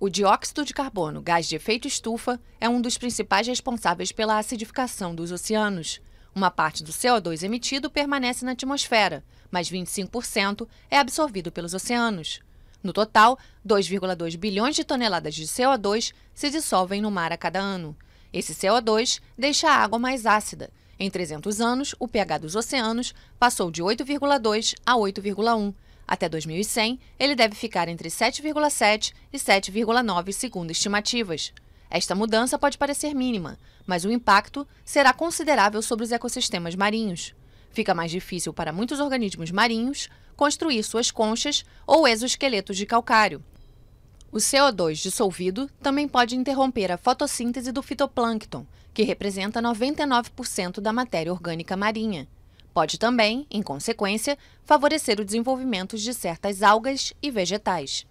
O dióxido de carbono, gás de efeito estufa, é um dos principais responsáveis pela acidificação dos oceanos. Uma parte do CO2 emitido permanece na atmosfera, mas 25% é absorvido pelos oceanos. No total, 2,2 bilhões de toneladas de CO2 se dissolvem no mar a cada ano. Esse CO2 deixa a água mais ácida. Em 300 anos, o pH dos oceanos passou de 8,2 a 8,1 até 2100, ele deve ficar entre 7,7 e 7,9 segundo estimativas. Esta mudança pode parecer mínima, mas o impacto será considerável sobre os ecossistemas marinhos. Fica mais difícil para muitos organismos marinhos construir suas conchas ou exoesqueletos de calcário. O CO2 dissolvido também pode interromper a fotossíntese do fitoplâncton, que representa 99% da matéria orgânica marinha. Pode também, em consequência, favorecer o desenvolvimento de certas algas e vegetais.